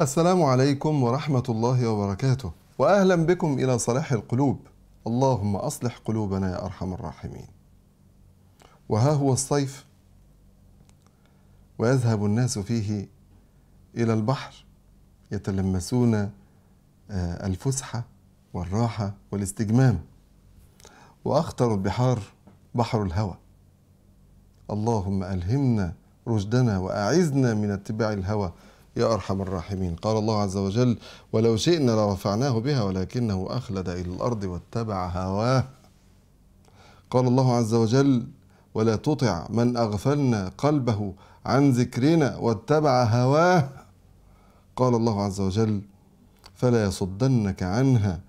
السلام عليكم ورحمة الله وبركاته وأهلا بكم إلى صلاح القلوب اللهم أصلح قلوبنا يا أرحم الراحمين وها هو الصيف ويذهب الناس فيه إلى البحر يتلمسون آه، الفسحة والراحة والاستجمام وأخطر البحار بحر الهوى اللهم ألهمنا رشدنا وأعزنا من اتباع الهوى يا أرحم الراحمين قال الله عز وجل ولو شئنا لرفعناه بها ولكنه أخلد إلى الأرض واتبع هواه قال الله عز وجل ولا تطع من أغفلنا قلبه عن ذكرنا واتبع هواه قال الله عز وجل فلا يصدنك عنها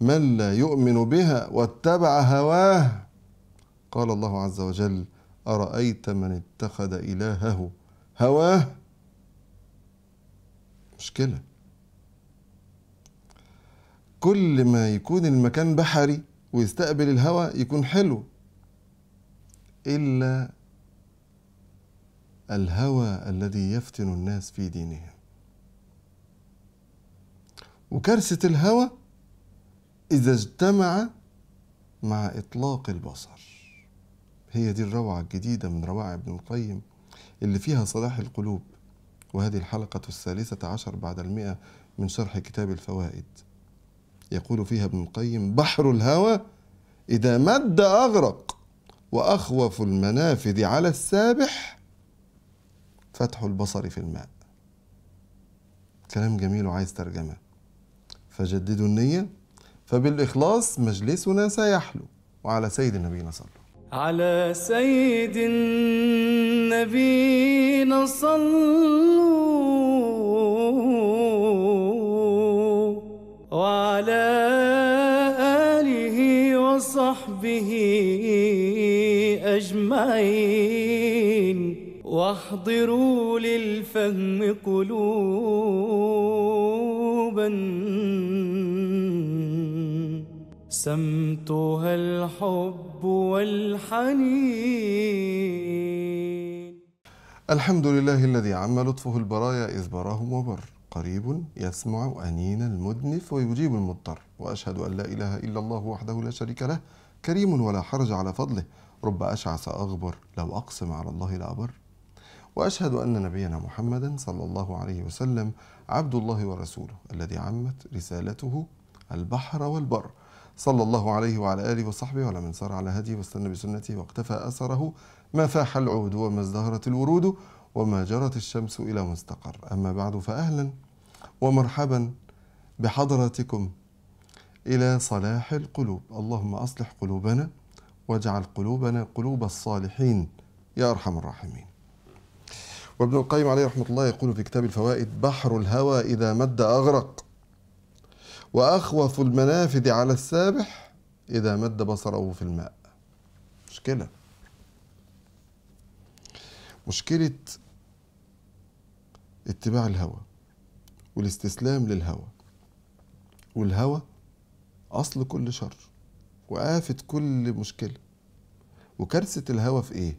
من لا يؤمن بها واتبع هواه قال الله عز وجل أرأيت من اتخذ إلهه هواه مشكلة كل ما يكون المكان بحري ويستقبل الهواء يكون حلو إلا الهوى الذي يفتن الناس في دينهم وكارثة الهوى إذا اجتمع مع إطلاق البصر هي دي الروعة الجديدة من روائع ابن القيم اللي فيها صلاح القلوب وهذه الحلقة الثالثة عشر بعد المئة من شرح كتاب الفوائد يقول فيها ابن القيم بحر الهوى إذا مد أغرق وأخوف المنافذ على السابح فتح البصر في الماء كلام جميل وعايز ترجمة فجددوا النية فبالإخلاص مجلسنا سيحلو وعلى الله نبينا وسلم على سيد نبينا صلوا وعلى آله وصحبه أجمعين واحضروا للفهم قلوبا سمتها الحب والحنين الحمد لله الذي عم لطفه البرايا إذ براهم وبر قريب يسمع أنين المدنف ويجيب المضطر وأشهد أن لا إله إلا الله وحده لا شريك له كريم ولا حرج على فضله رب أشعث أغبر لو أقسم على الله لأبر وأشهد أن نبينا محمدا صلى الله عليه وسلم عبد الله ورسوله الذي عمت رسالته البحر والبر صلى الله عليه وعلى آله وصحبه وعلى من سار على هديه واستنى بسنته واقتفى أثره ما فاح العود وما ازدهرت الورود وما جرت الشمس إلى مستقر أما بعد فأهلا ومرحبا بحضراتكم إلى صلاح القلوب اللهم أصلح قلوبنا واجعل قلوبنا قلوب الصالحين يا أرحم الراحمين وابن القيم عليه رحمة الله يقول في كتاب الفوائد بحر الهوى إذا مد أغرق وأخوف المنافذ على السابح إذا مد بصره في الماء مشكلة مشكلة اتباع الهوى والاستسلام للهوى والهوى أصل كل شر وآفة كل مشكلة وكارثة الهوى في إيه؟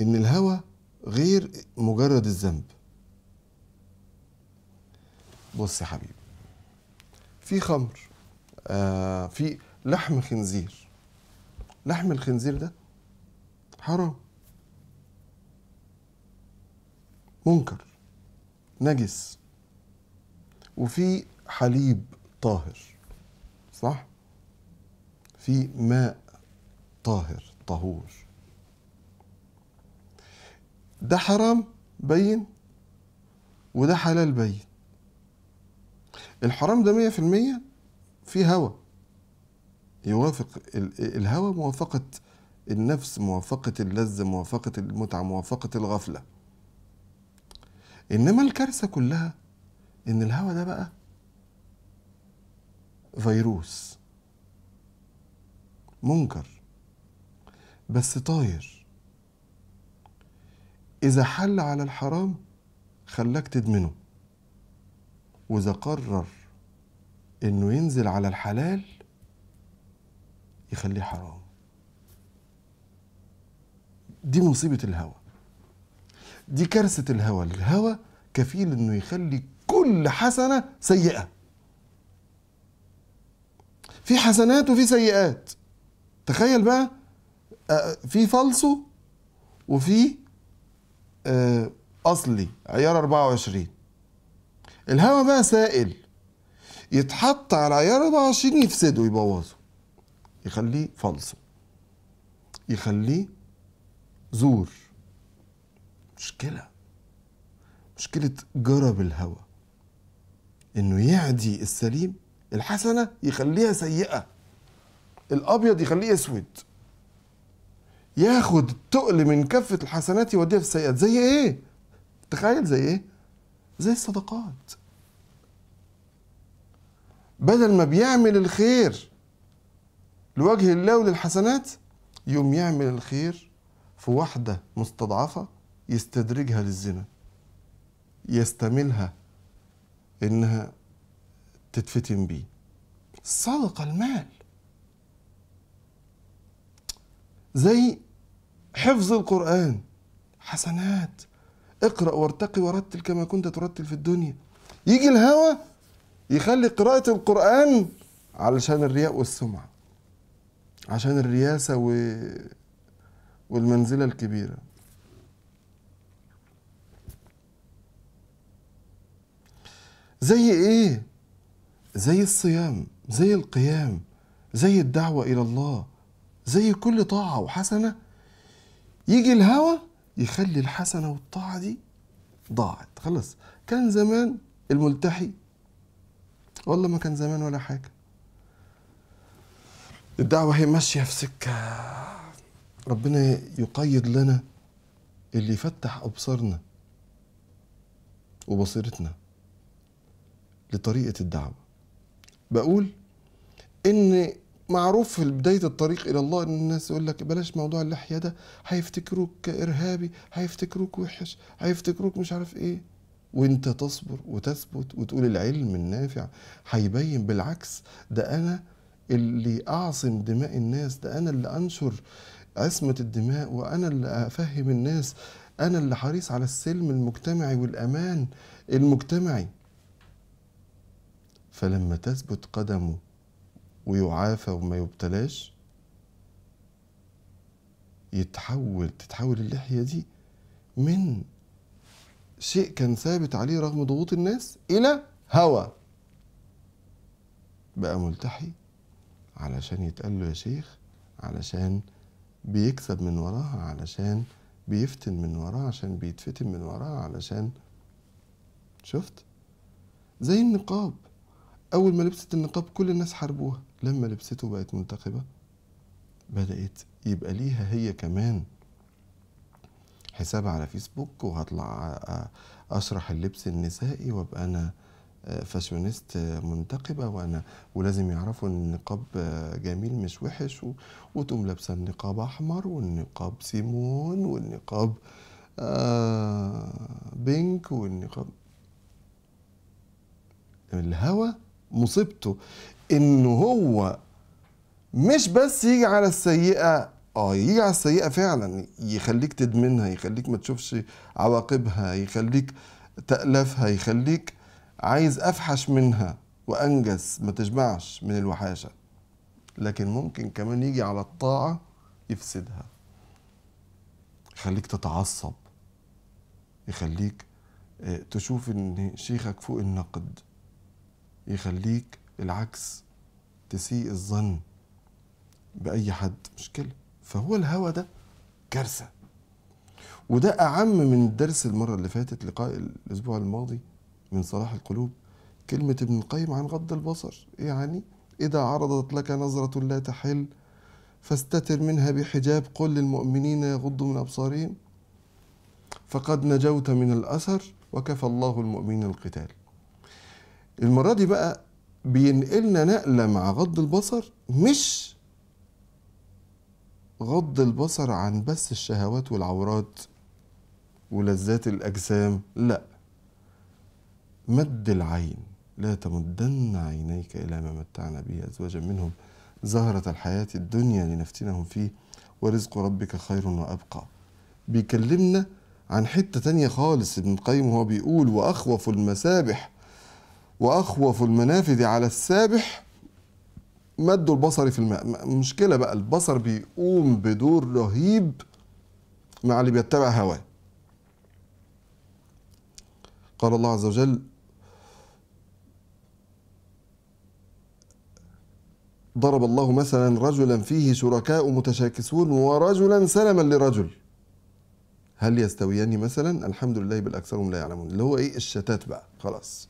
إن الهوى غير مجرد الذنب بص يا حبيبي في خمر آه في لحم خنزير لحم الخنزير ده حرام منكر نجس وفي حليب طاهر صح في ماء طاهر طهور ده حرام بين وده حلال بين الحرام ده مية في المية في هوى يوافق الهوى موافقة النفس موافقة اللذة موافقة المتعة موافقة الغفلة انما الكارثه كلها ان الهوا ده بقى فيروس منكر بس طاير اذا حل على الحرام خلاك تدمنه واذا قرر انه ينزل على الحلال يخليه حرام دي مصيبه الهوى دي كارثه الهوى الهوى كفيل انه يخلي كل حسنه سيئه في حسنات وفي سيئات تخيل بقى آه، في فالصو وفي آه، اصلي عيار 24 الهوى بقى سائل يتحط على عيار 24 يفسده يبوظه يخليه فالصو يخليه زور مشكلة مشكلة جرب الهوى انه يعدي السليم الحسنة يخليها سيئة الابيض يخليه اسود ياخد تقل من كفة الحسنات يوديها في السيئات زي ايه تخيل زي ايه زي الصدقات بدل ما بيعمل الخير لوجه الله وللحسنات يوم يعمل الخير في واحدة مستضعفة يستدرجها للزنا يستملها انها تتفتن بيه صدق المال زي حفظ القرآن حسنات اقرأ وارتقي ورتل كما كنت ترتل في الدنيا يجي الهوى يخلي قراءة القرآن علشان الرياء والسمعة عشان الرياسة و... والمنزلة الكبيرة زي ايه زي الصيام زي القيام زي الدعوه الى الله زي كل طاعه وحسنه يجي الهوى يخلي الحسنه والطاعه دي ضاعت خلاص كان زمان الملتحي والله ما كان زمان ولا حاجه الدعوه هي ماشيه في سكه ربنا يقيد لنا اللي يفتح ابصارنا وبصيرتنا لطريقه الدعوه بقول ان معروف في بدايه الطريق الى الله ان الناس يقول لك بلاش موضوع اللحيه ده هيفتكروك ارهابي هيفتكروك وحش هيفتكروك مش عارف ايه وانت تصبر وتثبت وتقول العلم النافع هيبين بالعكس ده انا اللي اعصم دماء الناس ده انا اللي انشر عصمه الدماء وانا اللي افهم الناس انا اللي حريص على السلم المجتمعي والامان المجتمعي فلما تثبت قدمه ويعافى وما يبتلاش يتحول تتحول اللحية دي من شيء كان ثابت عليه رغم ضغوط الناس إلى هوى بقى ملتحي علشان يتقال له يا شيخ علشان بيكسب من وراها علشان بيفتن من وراها عشان بيتفتن من وراها علشان شفت زي النقاب أول ما لبست النقاب كل الناس حاربوها لما لبسته بقت منتقبة بدأت يبقى ليها هي كمان حساب على فيسبوك وهطلع أشرح اللبس النسائي وأبقى أنا آه، فاشونيست آه، منتقبه وانا ولازم يعرفوا ان النقاب آه، جميل مش وحش وتقوم لابسه النقاب احمر والنقاب سيمون والنقاب بينك والنقاب الهوا مصيبته انه هو مش بس يجي على السيئه اه يجي على السيئه فعلا يخليك تدمنها يخليك ما تشوفش عواقبها يخليك تألفها يخليك عايز افحش منها وانجس ما تجمعش من الوحاشه لكن ممكن كمان يجي على الطاعه يفسدها يخليك تتعصب يخليك آه، تشوف ان شيخك فوق النقد يخليك العكس تسيء الظن بأي حد مشكلة فهو الهوى ده كارثة وده أعم من الدرس المرة اللي فاتت لقاء الأسبوع الماضي من صلاح القلوب كلمة ابن القيم عن غض البصر يعني إذا عرضت لك نظرة لا تحل فاستتر منها بحجاب قل للمؤمنين يغضوا من أبصارهم فقد نجوت من الأثر وكفى الله المؤمنين القتال المرة دي بقى بينقلنا نقلة مع غض البصر مش غض البصر عن بس الشهوات والعورات ولذات الأجسام لأ مد العين لا تمدن عينيك إلى ما متعنا به أزواجا منهم زهرة الحياة الدنيا لنفتنهم فيه ورزق ربك خير وأبقى بيكلمنا عن حتة تانية خالص ابن القيم وهو بيقول وأخوف المسابح وأخوف المنافذ على السابح مد البصر في الماء مشكلة بقى البصر بيقوم بدور رهيب مع اللي بيتبع هواه قال الله عز وجل ضرب الله مثلا رجلا فيه شركاء متشاكسون ورجلا سلما لرجل هل يستويان مثلا الحمد لله بل اكثرهم لا يعلمون اللي هو ايه الشتات بقى خلاص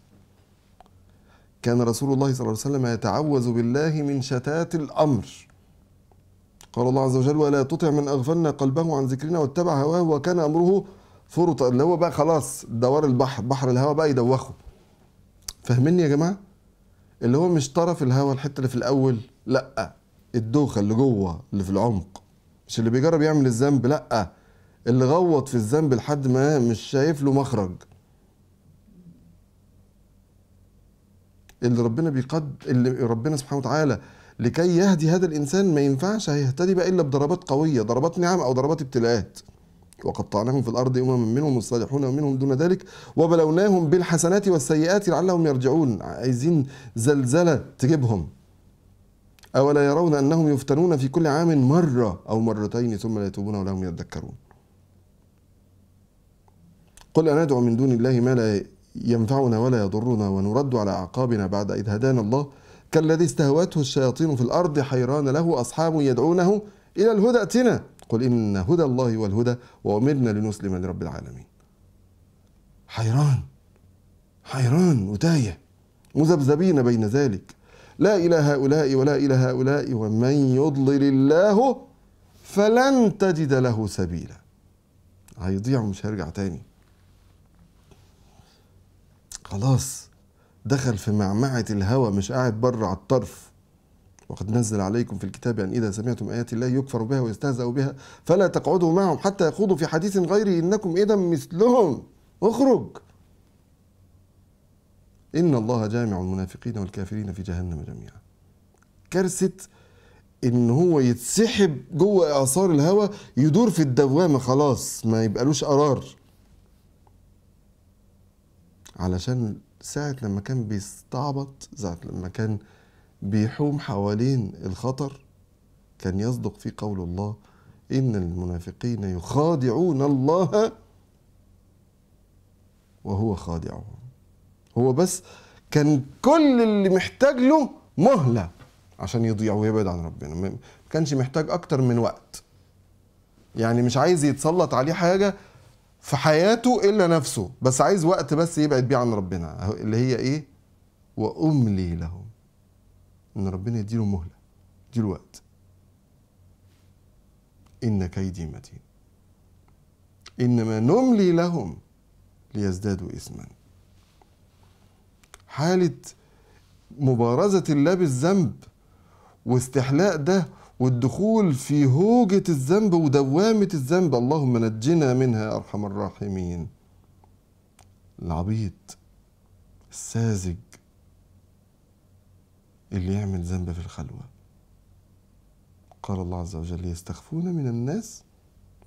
كان رسول الله صلى الله عليه وسلم يتعوذ بالله من شتات الأمر قال الله عز وجل ولا تطع من أغفلنا قلبه عن ذكرنا واتبع هواه وكان أمره فرطا اللي هو بقى خلاص دوار البحر بحر الهوى بقى يدوخه فاهمني يا جماعة اللي هو مش طرف الهوى الحتة اللي في الأول لأ الدوخة اللي جوه اللي في العمق مش اللي بيجرب يعمل الذنب لأ اللي غوط في الذنب لحد ما مش شايف له مخرج اللي ربنا بيقد اللي ربنا سبحانه وتعالى لكي يهدي هذا الانسان ما ينفعش هيهتدي بقى الا بضربات قويه ضربات نعم او ضربات ابتلاءات وقطعناهم في الارض امما منهم الصالحون ومنهم دون ذلك وبلوناهم بالحسنات والسيئات لعلهم يرجعون عايزين زلزله تجيبهم أولا يرون أنهم يفتنون في كل عام مرة أو مرتين ثم لا يتوبون ولا هم يذكرون قل انا ادعو من دون الله ما لا ينفعنا ولا يضرنا ونرد على أعقابنا بعد إذ هدانا الله كالذي استهوته الشياطين في الأرض حيران له أصحاب يدعونه إلى الهدى اتنا قل إن هدى الله هو الهدى وأمرنا لنسلم لرب العالمين حيران حيران وتايه مذبذبين بين ذلك لا إلى هؤلاء ولا إلى هؤلاء ومن يضلل الله فلن تجد له سبيلا هيضيع ومش هيرجع تاني خلاص دخل في معمعة الهوى مش قاعد بره على الطرف وقد نزل عليكم في الكتاب أن إذا سمعتم آيات الله يكفر بها ويستهزأ بها فلا تقعدوا معهم حتى يخوضوا في حديث غيره إنكم إذا مثلهم اخرج إن الله جامع المنافقين والكافرين في جهنم جميعا كارثة إن هو يتسحب جوه إعصار الهوى يدور في الدوامة خلاص ما يبقالوش قرار علشان ساعة لما كان بيستعبط ساعة لما كان بيحوم حوالين الخطر كان يصدق في قول الله إن المنافقين يخادعون الله وهو خادعهم هو بس كان كل اللي محتاج له مهلة عشان يضيع ويبعد عن ربنا ما كانش محتاج أكتر من وقت يعني مش عايز يتسلط عليه حاجة في حياته الا نفسه بس عايز وقت بس يبعد بيه عن ربنا اللي هي ايه واملي لهم ان ربنا يديله مهله يديله وقت ان كيدي متين انما نملي لهم ليزدادوا اثما حاله مبارزه الله بالذنب واستحلاء ده والدخول في هوجة الذنب ودوامة الذنب اللهم نجنا منها يا أرحم الراحمين العبيط الساذج اللي يعمل ذنب في الخلوة قال الله عز وجل يستخفون من الناس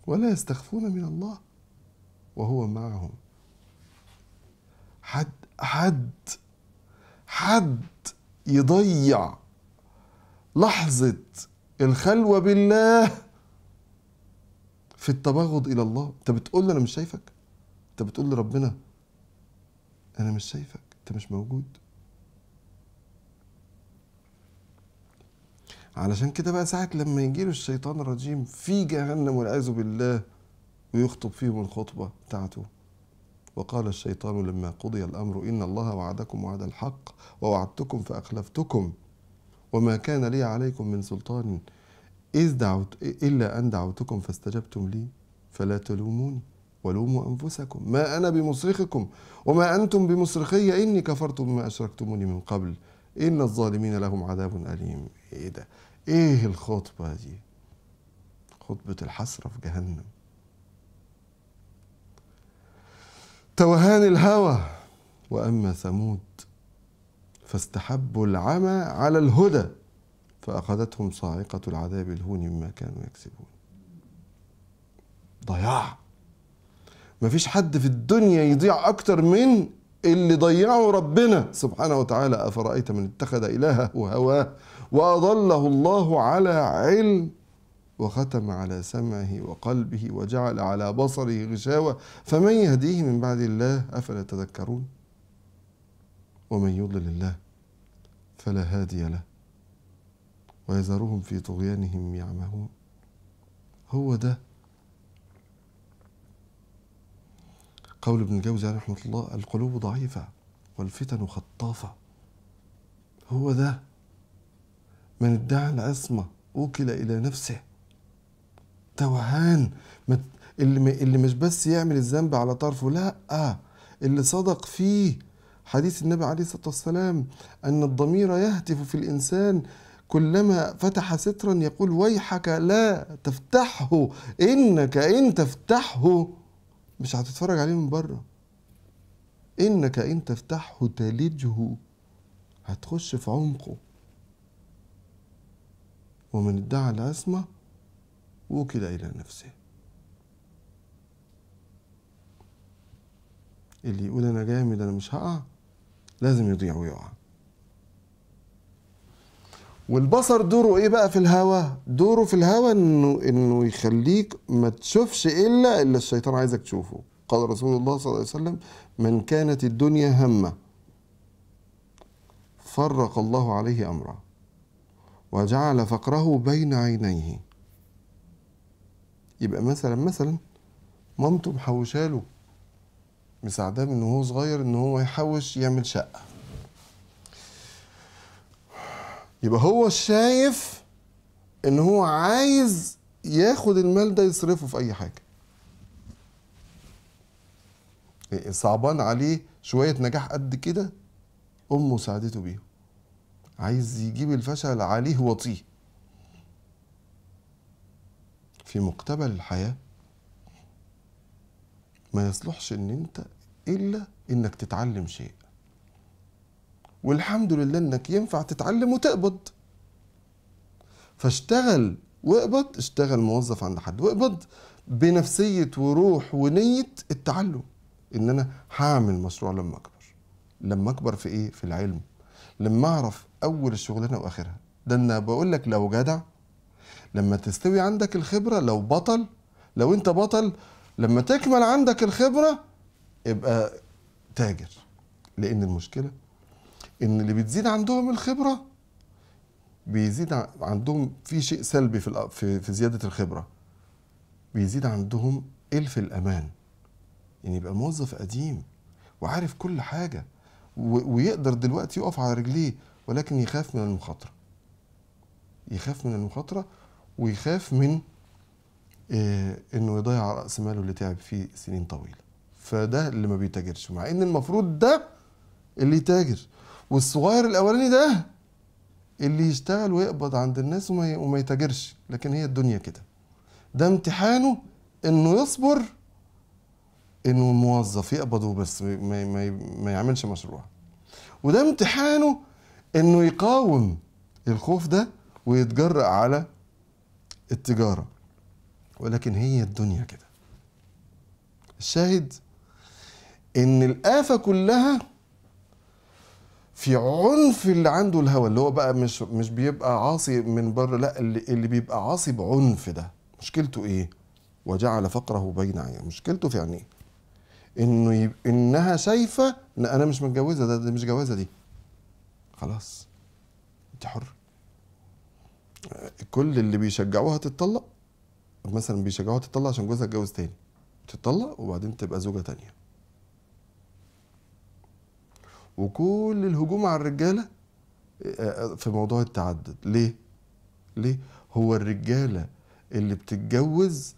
ولا يستخفون من الله وهو معهم حد حد حد يضيع لحظة الخلوة بالله في التباغض إلى الله أنت بتقول له أنا مش شايفك أنت بتقول لربنا أنا مش شايفك أنت مش موجود علشان كده بقى ساعة لما يجي له الشيطان الرجيم في جهنم والعياذ بالله ويخطب فيهم الخطبة بتاعته وقال الشيطان لما قضي الأمر إن الله وعدكم وعد الحق ووعدتكم فأخلفتكم وما كان لي عليكم من سلطان إذ دعوت إلا أن دعوتكم فاستجبتم لي فلا تلوموني ولوموا أنفسكم ما أنا بمصرخكم وما أنتم بمصرخي إني كفرت بما أشركتموني من قبل إن الظالمين لهم عذاب أليم إيه ده إيه الخطبة دي خطبة الحسرة في جهنم توهان الهوى وأما ثمود فاستحبوا العمى على الهدى فأخذتهم صاعقة العذاب الهون مما كانوا يكسبون ضياع ما فيش حد في الدنيا يضيع أكتر من اللي ضيعه ربنا سبحانه وتعالى أفرأيت من اتخذ إلهه هواه وأضله الله على علم وختم على سمعه وقلبه وجعل على بصره غشاوة فمن يهديه من بعد الله أفلا تذكرون ومن يضلل الله فلا هادي له ويذرهم في طغيانهم يعمهون هو ده قول ابن الجوزي عليه رحمة الله القلوب ضعيفة والفتن خطافة هو ده من ادعى العصمة وكل إلى نفسه توهان اللي مش بس يعمل الذنب على طرفه لا اللي صدق فيه حديث النبي عليه الصلاة والسلام أن الضمير يهتف في الإنسان كلما فتح سترا يقول ويحك لا تفتحه إنك إن تفتحه مش هتتفرج عليه من بره إنك إن تفتحه تلجه هتخش في عمقه ومن ادعى العصمة وكل إلى نفسه اللي يقول أنا جامد أنا مش هقع لازم يضيع ويقع والبصر دوره ايه بقى في الهوى دوره في الهوى انه انه يخليك ما تشوفش الا اللي الشيطان عايزك تشوفه قال رسول الله صلى الله عليه وسلم من كانت الدنيا همه فرق الله عليه امره وجعل فقره بين عينيه يبقى مثلا مثلا مامته محوشاله مساعداه من وهو صغير ان هو يحوش يعمل شقه يبقى هو شايف ان هو عايز ياخد المال ده يصرفه في اي حاجه صعبان عليه شويه نجاح قد كده امه ساعدته بيه عايز يجيب الفشل عليه وطيه في مقتبل الحياه ما يصلحش ان انت الا انك تتعلم شيء والحمد لله انك ينفع تتعلم وتقبض فاشتغل واقبض اشتغل موظف عند حد واقبض بنفسيه وروح ونيه التعلم ان انا هعمل مشروع لما اكبر لما اكبر في ايه في العلم لما اعرف اول الشغلانه واخرها ده انا بقول لك لو جدع لما تستوي عندك الخبره لو بطل لو انت بطل لما تكمل عندك الخبرة يبقى تاجر لأن المشكلة إن اللي بتزيد عندهم الخبرة بيزيد عندهم في شيء سلبي في في زيادة الخبرة بيزيد عندهم إلف الأمان يعني يبقى موظف قديم وعارف كل حاجة ويقدر دلوقتي يقف على رجليه ولكن يخاف من المخاطرة يخاف من المخاطرة ويخاف من آه، انه يضيع راس ماله اللي تعب فيه سنين طويله فده اللي ما بيتاجرش مع ان المفروض ده اللي يتاجر والصغير الاولاني ده اللي يشتغل ويقبض عند الناس وما وما يتاجرش لكن هي الدنيا كده ده امتحانه انه يصبر انه موظف يقبضه بس ما, ما, ما يعملش مشروع وده امتحانه انه يقاوم الخوف ده ويتجرأ على التجاره ولكن هي الدنيا كده الشاهد ان الآفة كلها في عنف اللي عنده الهوى اللي هو بقى مش مش بيبقى عاصي من بره لا اللي, اللي بيبقى عاصي بعنف ده مشكلته ايه وجعل فقره بين عينيه مشكلته في عينيه انه يب... انها شايفه ان انا مش متجوزه ده, ده مش جوازه دي خلاص انت حر كل اللي بيشجعوها تتطلق مثلا بيشجعوها تطلع عشان جوزها اتجوز تاني تطلق وبعدين تبقى زوجة تانية وكل الهجوم على الرجالة آه، آه، في موضوع التعدد ليه؟ ليه؟ هو الرجالة اللي بتتجوز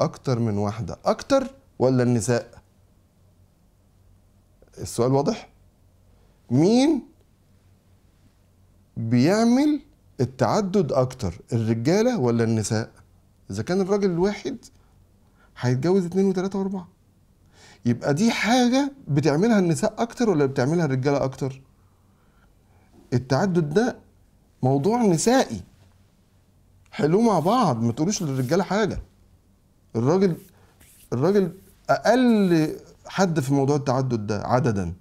أكتر من واحدة أكتر ولا النساء؟ السؤال واضح؟ مين بيعمل التعدد أكتر الرجالة ولا النساء؟ اذا كان الراجل الواحد هيتجوز اتنين وتلاته واربعه يبقى دي حاجه بتعملها النساء اكتر ولا بتعملها الرجاله اكتر التعدد ده موضوع نسائي حلوه مع بعض ما تقولوش للرجاله حاجه الراجل الراجل اقل حد في موضوع التعدد ده عددا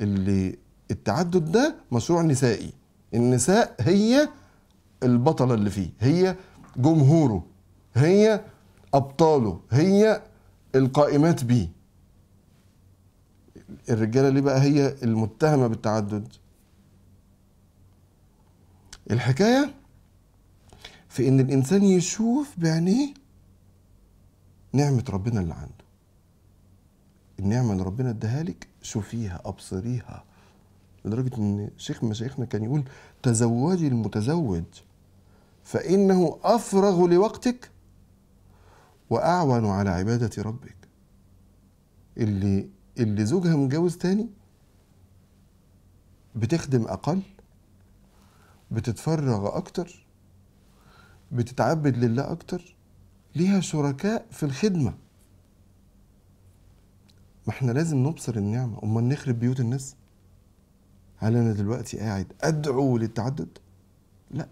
اللي التعدد ده مشروع نسائي النساء هي البطله اللي فيه هي جمهوره هي ابطاله هي القائمات بيه الرجاله ليه بقى هي المتهمه بالتعدد الحكايه في ان الانسان يشوف بعينيه نعمه ربنا اللي عنده النعمه اللي ربنا اداها لك شوفيها ابصريها لدرجه ان شيخ مشايخنا كان يقول تزوجي المتزوج فإنه أفرغ لوقتك وأعون على عبادة ربك اللي اللي زوجها متجوز تاني بتخدم أقل بتتفرغ أكتر بتتعبد لله أكتر ليها شركاء في الخدمة ما احنا لازم نبصر النعمة أمال نخرب بيوت الناس هل أنا دلوقتي قاعد أدعو للتعدد؟ لأ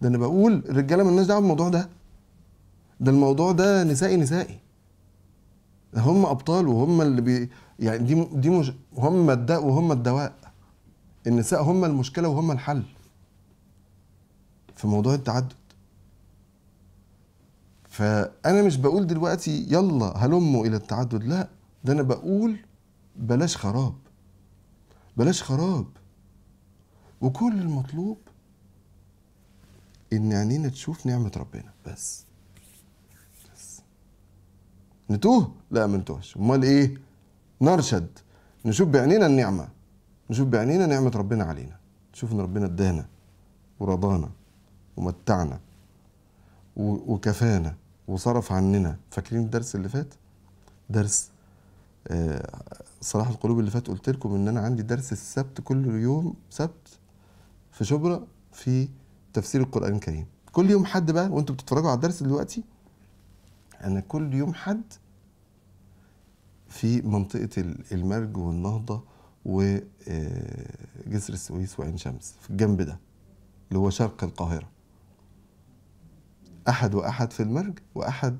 ده انا بقول الرجاله مالناش دعوه بالموضوع ده ده الموضوع ده نسائي نسائي هم ابطال وهم اللي بي يعني دي دي مش هم الداء وهم الدواء النساء هم المشكله وهم الحل في موضوع التعدد فانا مش بقول دلوقتي يلا هلموا الى التعدد لا ده انا بقول بلاش خراب بلاش خراب وكل المطلوب ان عينينا تشوف نعمه ربنا بس بس نتوه لا ما نتوهش امال ايه نرشد نشوف بعينينا النعمه نشوف بعينينا نعمه ربنا علينا نشوف ان ربنا ادانا ورضانا ومتعنا وكفانا وصرف عننا فاكرين الدرس اللي فات درس آه، صلاح القلوب اللي فات قلت لكم ان انا عندي درس السبت كل يوم سبت في شبرا في تفسير القرآن الكريم كل يوم حد بقى وانتم بتتفرجوا على الدرس دلوقتي انا كل يوم حد في منطقة المرج والنهضة وجسر آه، السويس وعين شمس في الجنب ده اللي هو شرق القاهرة أحد وأحد في المرج وأحد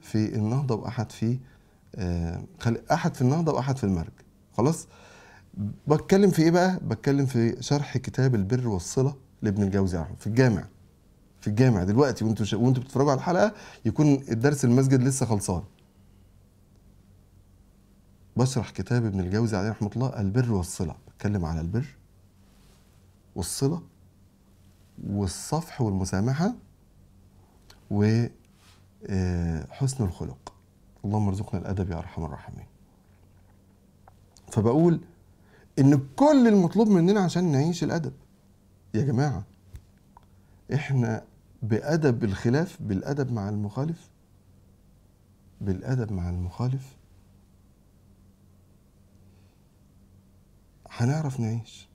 في النهضة وأحد في آه، أحد في النهضة وأحد في المرج خلاص بتكلم في إيه بقى؟ بتكلم في شرح كتاب البر والصلة لابن الجوزي في الجامع في الجامع دلوقتي وانتوا ش... وانتوا بتتفرجوا على الحلقه يكون الدرس المسجد لسه خلصان بشرح كتاب ابن الجوزي عليه رحمه الله البر والصله بتكلم على البر والصله والصفح والمسامحه وحسن آه، الخلق اللهم ارزقنا الادب يا ارحم الراحمين فبقول ان كل المطلوب مننا عشان نعيش الادب يا جماعة احنا بأدب الخلاف بالأدب مع المخالف بالأدب مع المخالف هنعرف نعيش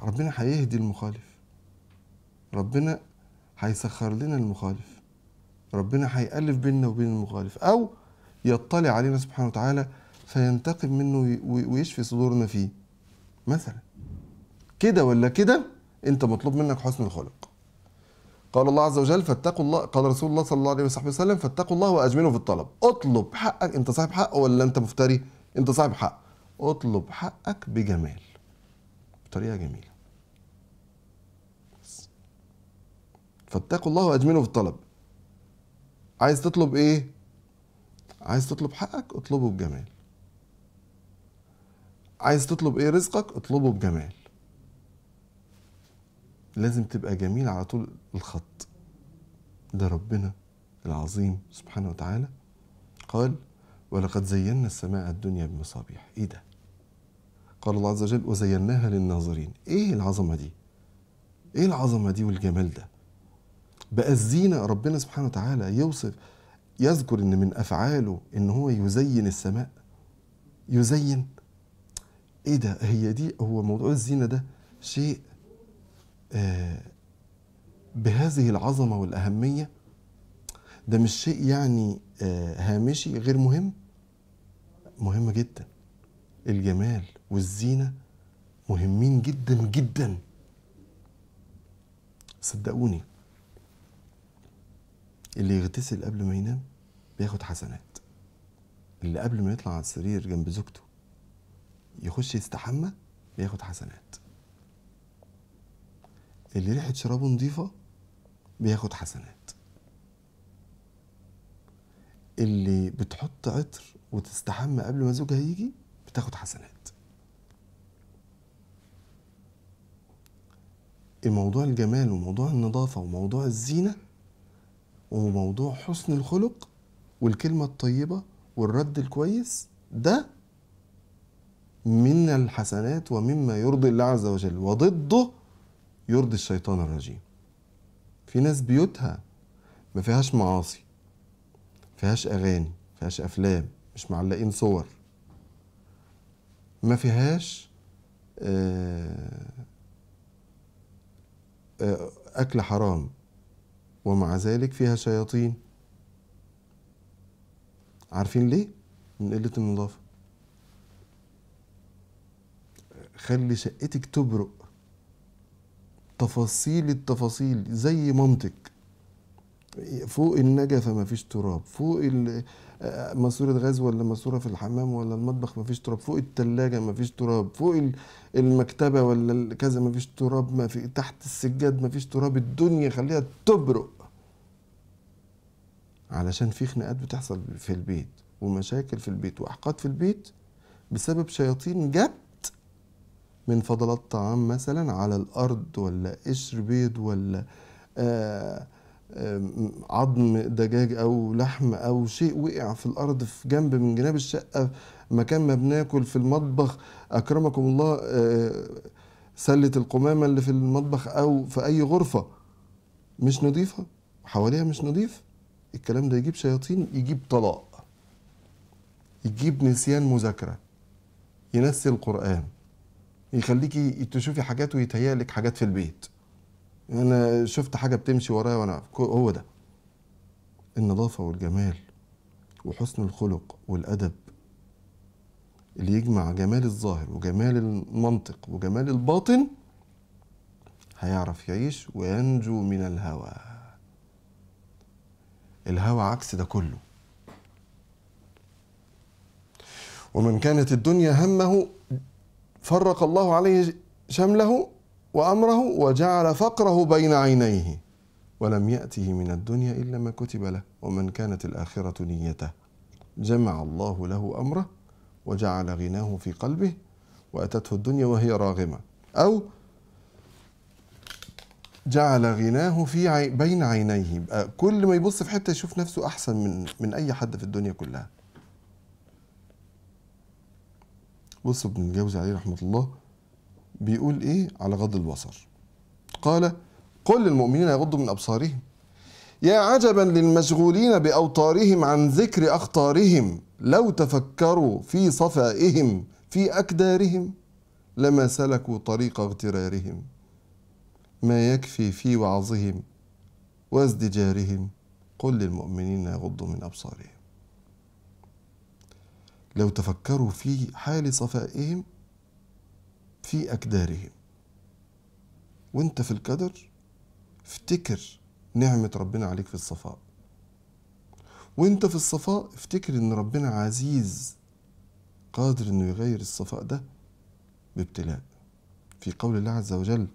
ربنا هيهدي المخالف ربنا هيسخر لنا المخالف ربنا هيألف بيننا وبين المخالف أو يطلع علينا سبحانه وتعالى فينتقم منه ويشفي صدورنا فيه مثلا كده ولا كده انت مطلوب منك حسن الخلق قال الله عز وجل فاتقوا الله قال رسول الله صلى الله عليه وصحبه وسلم فاتقوا الله واجملوا في الطلب اطلب حقك انت صاحب حق ولا انت مفتري انت صاحب حق اطلب حقك بجمال بطريقه جميله فاتقوا الله واجملوا في الطلب عايز تطلب ايه عايز تطلب حقك اطلبه بجمال عايز تطلب ايه رزقك اطلبه بجمال لازم تبقى جميل على طول الخط ده ربنا العظيم سبحانه وتعالى قال ولقد زينا السماء الدنيا بمصابيح ايه ده قال الله عز وجل وزيناها للناظرين ايه العظمه دي ايه العظمه دي والجمال ده بقى الزينه ربنا سبحانه وتعالى يوصف يذكر ان من افعاله ان هو يزين السماء يزين ايه ده هي دي هو موضوع الزينه ده شيء آه، بهذه العظمة والأهمية ده مش شيء يعني آه، هامشي غير مهم مهم جدا الجمال والزينة مهمين جدا جدا صدقوني اللي يغتسل قبل ما ينام بياخد حسنات اللي قبل ما يطلع على السرير جنب زوجته يخش يستحمى بياخد حسنات اللي ريحه شرابه نظيفه بياخد حسنات اللي بتحط عطر وتستحمى قبل ما زوجها يجي بتاخد حسنات الموضوع الجمال وموضوع النظافة وموضوع الزينة وموضوع حسن الخلق والكلمة الطيبة والرد الكويس ده من الحسنات ومما يرضي الله عز وجل وضده يرضي الشيطان الرجيم في ناس بيوتها ما فيهاش معاصي فيهاش اغاني فيهاش افلام مش معلقين صور ما فيهاش آه، آه، اكل حرام ومع ذلك فيها شياطين عارفين ليه من قله النظافه خلي شقتك تبرق تفاصيل التفاصيل زي مامتك فوق النجفه ما فيش تراب فوق آه، ماسوره غاز ولا ماسوره في الحمام ولا المطبخ ما فيش تراب فوق الثلاجه ما فيش تراب فوق المكتبه ولا كذا ما فيش تراب ما في تحت السجاد ما فيش تراب الدنيا خليها تبرق علشان في خناقات بتحصل في البيت ومشاكل في البيت واحقاد في البيت بسبب شياطين جت من فضلات طعام مثلا على الارض ولا قشر بيض ولا آه، آه، عظم دجاج او لحم او شيء وقع في الارض في جنب من جناب الشقه مكان ما بناكل في المطبخ اكرمكم الله آه، سله القمامه اللي في المطبخ او في اي غرفه مش نظيفه حواليها مش نظيف الكلام ده يجيب شياطين يجيب طلاق يجيب نسيان مذاكره ينسي القران يخليكي تشوفي حاجات ويتهيألك حاجات في البيت انا شفت حاجه بتمشي ورايا وانا هو ده النظافه والجمال وحسن الخلق والادب اللي يجمع جمال الظاهر وجمال المنطق وجمال الباطن هيعرف يعيش وينجو من الهوى الهوى عكس ده كله ومن كانت الدنيا همه فرق الله عليه شمله وأمره وجعل فقره بين عينيه ولم يأته من الدنيا إلا ما كتب له ومن كانت الآخرة نيته جمع الله له أمره وجعل غناه في قلبه وأتته الدنيا وهي راغمة أو جعل غناه في عي... بين عينيه آه، كل ما يبص في حته يشوف نفسه احسن من من اي حد في الدنيا كلها بص ابن الجوزي عليه رحمة الله بيقول إيه على غض البصر قال قل للمؤمنين يغضوا من أبصارهم يا عجبا للمشغولين بأوطارهم عن ذكر أخطارهم لو تفكروا في صفائهم في أكدارهم لما سلكوا طريق اغترارهم ما يكفي في وعظهم وازدجارهم قل للمؤمنين يغضوا من أبصارهم لو تفكروا في حال صفائهم في أكدارهم وانت في الكدر افتكر نعمة ربنا عليك في الصفاء وانت في الصفاء افتكر ان ربنا عزيز قادر انه يغير الصفاء ده بابتلاء في قول الله عز وجل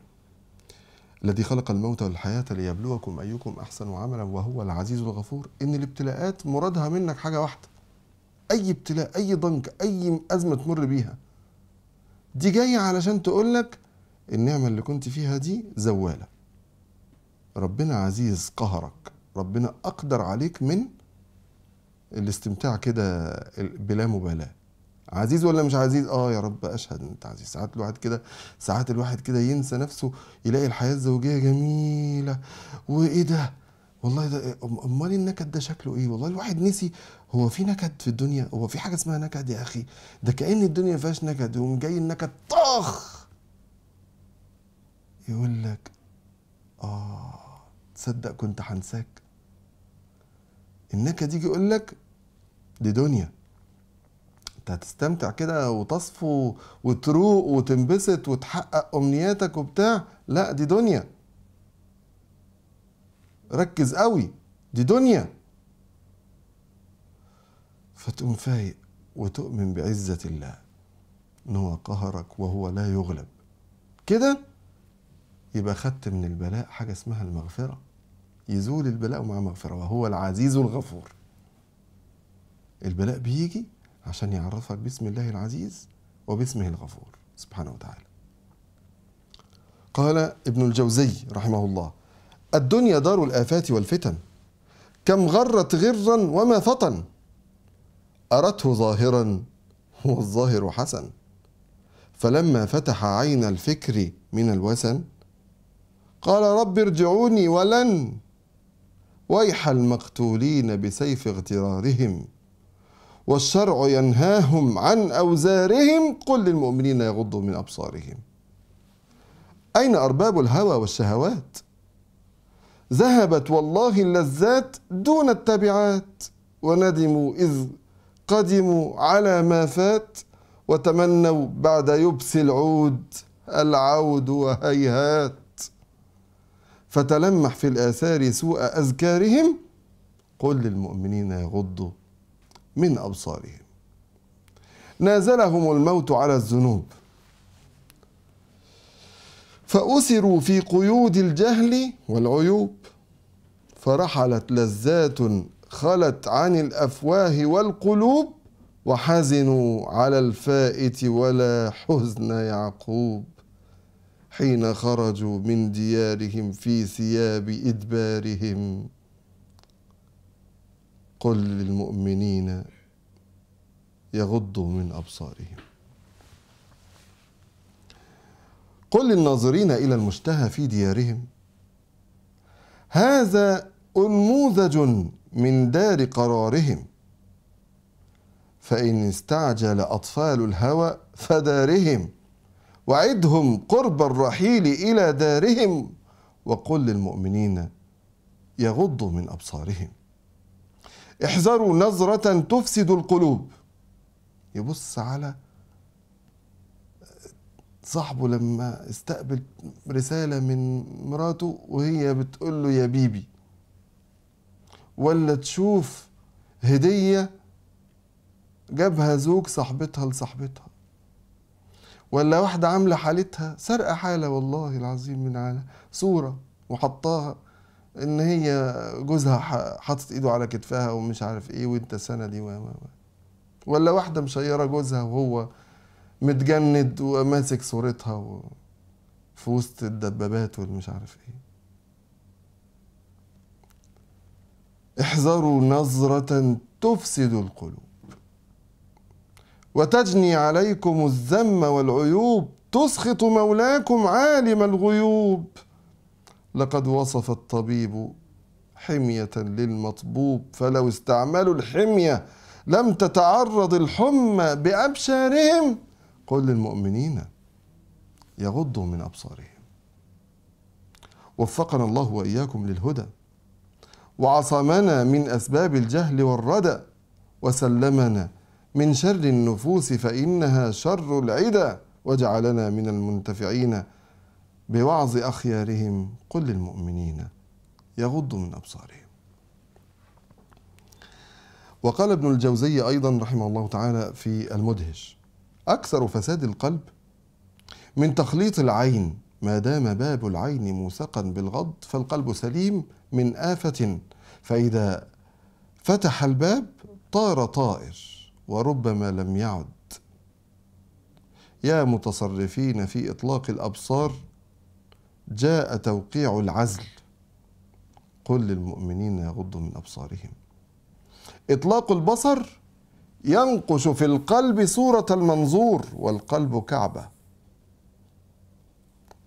الذي خلق الموت والحياة ليبلوكم أيكم أحسن عملا وهو العزيز الغفور إن الابتلاءات مرادها منك حاجة واحدة اي ابتلاء اي ضنك اي ازمه تمر بيها دي جايه علشان تقول لك النعمه اللي كنت فيها دي زواله ربنا عزيز قهرك ربنا اقدر عليك من الاستمتاع كده بلا مبالاه عزيز ولا مش عزيز اه يا رب اشهد انت عزيز ساعات الواحد كده ساعات الواحد كده ينسى نفسه يلاقي الحياه الزوجيه جميله وايه ده والله ده امال إيه النكد ده شكله ايه والله الواحد نسي هو في نكد في الدنيا هو في حاجه اسمها نكد يا اخي ده كان الدنيا ما فيهاش نكد ويقوم جاي النكد طخ يقول لك اه تصدق كنت هنساك النكد يجي يقول لك دي دنيا انت هتستمتع كده وتصفو وتروق وتنبسط وتحقق امنياتك وبتاع لا دي دنيا ركز قوي دي دنيا فتقوم فايق وتؤمن بعزة الله ان هو قهرك وهو لا يغلب كده يبقى خدت من البلاء حاجة اسمها المغفرة يزول البلاء مع مغفرة وهو العزيز الغفور البلاء بيجي عشان يعرفك باسم الله العزيز وباسمه الغفور سبحانه وتعالى قال ابن الجوزي رحمه الله الدنيا دار الآفات والفتن كم غرت غرا وما فطن أرته ظاهرا والظاهر حسن فلما فتح عين الفكر من الوسن قال رب ارجعوني ولن ويح المقتولين بسيف اغترارهم والشرع ينهاهم عن أوزارهم قل للمؤمنين يغضوا من أبصارهم أين أرباب الهوى والشهوات؟ ذهبت والله اللذات دون التبعات وندموا إذ قدموا على ما فات وتمنوا بعد يبس العود العود وهيهات فتلمح في الآثار سوء أذكارهم قل للمؤمنين يغضوا من أبصارهم نازلهم الموت على الذنوب فأسروا في قيود الجهل والعيوب فرحلت لذات خلت عن الأفواه والقلوب وحزنوا على الفائت ولا حزن يعقوب حين خرجوا من ديارهم في ثياب إدبارهم قل للمؤمنين يغضوا من أبصارهم قل للناظرين إلى المشتهى في ديارهم هذا أنموذج من دار قرارهم فإن استعجل أطفال الهوى فدارهم وعدهم قرب الرحيل إلى دارهم وقل للمؤمنين يغضوا من أبصارهم احذروا نظرة تفسد القلوب يبص على صاحبه لما استقبل رسالة من مراته وهي بتقول له يا بيبي ولا تشوف هدية جابها زوج صاحبتها لصاحبتها ولا واحدة عاملة حالتها سرقة حالة والله العظيم من على صورة وحطاها ان هي جوزها حاطط ايده على كتفها ومش عارف ايه وانت سندي و ولا واحدة مشيرة جوزها وهو متجند وماسك صورتها و... في وسط الدبابات والمش عارف ايه احذروا نظرة تفسد القلوب وتجني عليكم الذم والعيوب تسخط مولاكم عالم الغيوب لقد وصف الطبيب حمية للمطبوب فلو استعملوا الحمية لم تتعرض الحمى بأبشارهم قل للمؤمنين يغضوا من أبصارهم وفقنا الله وإياكم للهدى وعصمنا من أسباب الجهل والردى وسلمنا من شر النفوس فإنها شر العدى وجعلنا من المنتفعين بوعظ أخيارهم قل للمؤمنين يغضوا من أبصارهم وقال ابن الجوزي أيضا رحمه الله تعالى في المدهش أكثر فساد القلب من تخليط العين ما دام باب العين موثقا بالغض فالقلب سليم من آفة فإذا فتح الباب طار طائر وربما لم يعد يا متصرفين في إطلاق الأبصار جاء توقيع العزل قل للمؤمنين يغضوا من أبصارهم إطلاق البصر ينقش في القلب صورة المنظور والقلب كعبة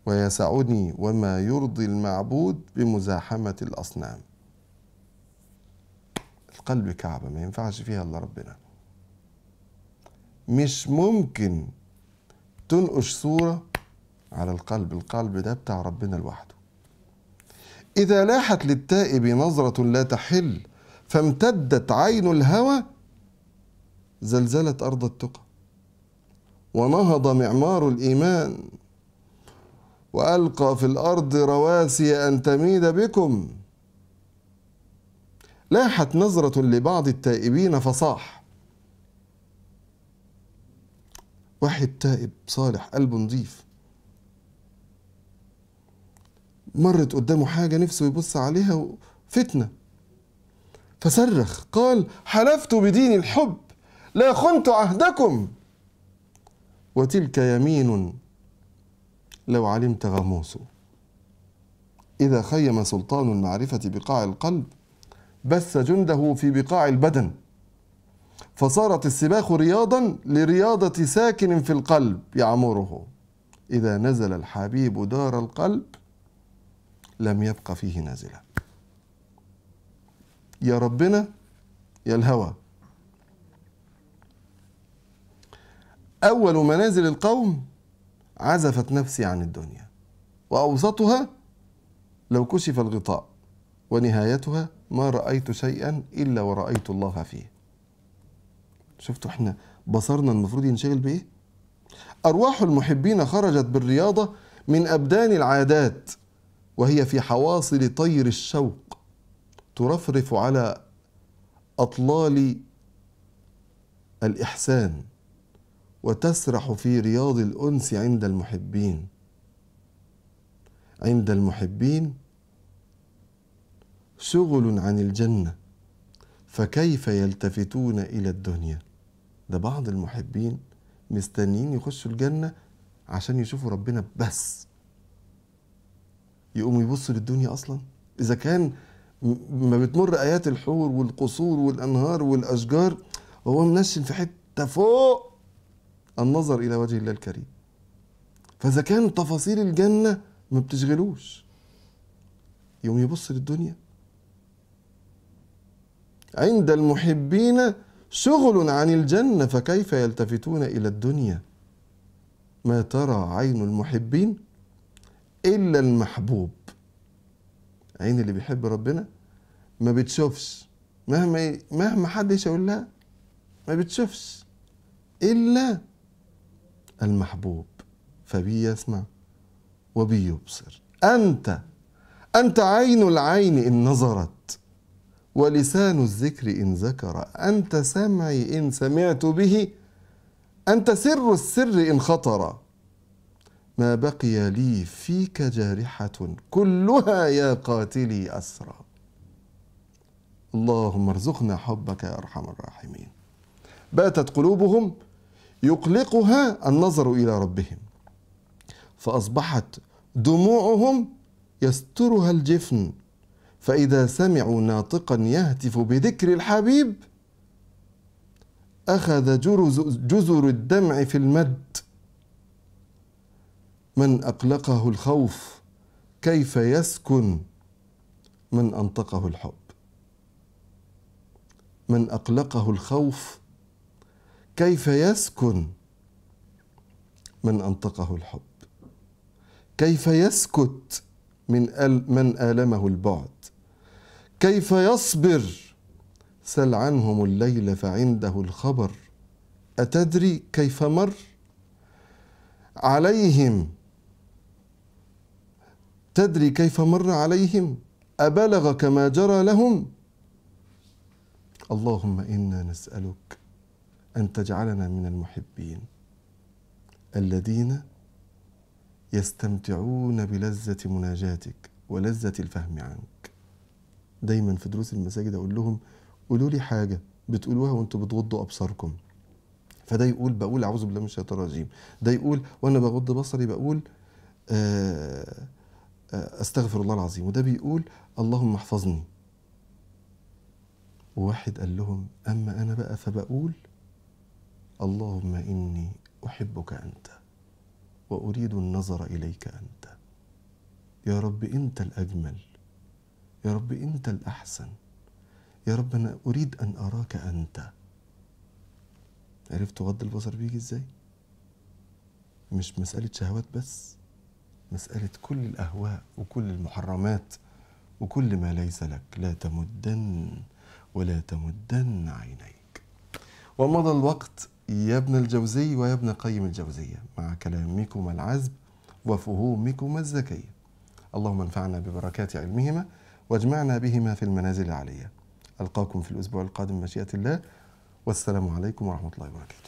ويسعني وما يرضي المعبود بمزاحمة الأصنام القلب كعبة ما ينفعش فيها إلا ربنا مش ممكن تنقش صورة على القلب القلب ده بتاع ربنا لوحده إذا لاحت للتائب نظرة لا تحل فامتدت عين الهوى زلزلت أرض التقى ونهض معمار الإيمان وألقى في الأرض رواسي أن تميد بكم لاحت نظرة لبعض التائبين فصاح واحد تائب صالح قلبه نظيف مرت قدامه حاجة نفسه يبص عليها فتنة فصرخ قال حلفت بدين الحب لا خنت عهدكم وتلك يمين لو علمت غموس إذا خيم سلطان المعرفة بقاع القلب بث جنده في بقاع البدن فصارت السباخ رياضا لرياضة ساكن في القلب يعمره إذا نزل الحبيب دار القلب لم يبق فيه نازلا يا ربنا يا الهوى أول منازل القوم عزفت نفسي عن الدنيا وأوسطها لو كشف الغطاء ونهايتها ما رأيت شيئا إلا ورأيت الله فيه شفتوا احنا بصرنا المفروض ينشغل بإيه؟ أرواح المحبين خرجت بالرياضة من أبدان العادات وهي في حواصل طير الشوق ترفرف على أطلال الإحسان وتسرح في رياض الأنس عند المحبين عند المحبين شغل عن الجنة فكيف يلتفتون إلى الدنيا ده بعض المحبين مستنيين يخشوا الجنة عشان يشوفوا ربنا بس يقوموا يبصوا للدنيا أصلا إذا كان ما بتمر آيات الحور والقصور والأنهار والأشجار هو منشن في حتة فوق النظر إلى وجه الله الكريم فإذا كان تفاصيل الجنة ما بتشغلوش يوم يبص للدنيا عند المحبين شغل عن الجنة فكيف يلتفتون إلى الدنيا ما ترى عين المحبين إلا المحبوب عين اللي بيحب ربنا ما بتشوفش مهما مهما حد يقول لها ما بتشوفش إلا المحبوب فبي يسمع وبي يبصر أنت أنت عين العين إن نظرت ولسان الذكر إن ذكر أنت سمعي إن سمعت به أنت سر السر إن خطر ما بقي لي فيك جارحة كلها يا قاتلي أسرى اللهم ارزقنا حبك يا أرحم الراحمين باتت قلوبهم يقلقها النظر إلى ربهم فأصبحت دموعهم يسترها الجفن فإذا سمعوا ناطقا يهتف بذكر الحبيب أخذ جزر الدمع في المد من أقلقه الخوف كيف يسكن من أنطقه الحب من أقلقه الخوف كيف يسكن من أنطقه الحب كيف يسكت من من آلمه البعد كيف يصبر سل عنهم الليل فعنده الخبر أتدري كيف مر عليهم تدري كيف مر عليهم أبلغك ما جرى لهم اللهم إنا نسألك أن تجعلنا من المحبين الذين يستمتعون بلذة مناجاتك ولذة الفهم عنك دايما في دروس المساجد أقول لهم قولوا لي حاجة بتقولوها وانتوا بتغضوا أبصاركم فده يقول بقول أعوذ بالله من الشيطان الرجيم ده يقول وأنا بغض بصري بقول آه، آه، استغفر الله العظيم وده بيقول اللهم احفظني وواحد قال لهم اما انا بقى فبقول اللهم إني أحبك أنت وأريد النظر إليك أنت يا رب أنت الأجمل يا رب أنت الأحسن يا رب أنا أريد أن أراك أنت عرفت غض البصر بيجي إزاي؟ مش مسألة شهوات بس مسألة كل الأهواء وكل المحرمات وكل ما ليس لك لا تمدن ولا تمدن عينيك ومضى الوقت يا ابن الجوزي ويا ابن قيم الجوزية مع كلامكما العذب وفهومكما الزكية اللهم انفعنا ببركات علمهما واجمعنا بهما في المنازل العلية ألقاكم في الأسبوع القادم مشيئة الله والسلام عليكم ورحمة الله وبركاته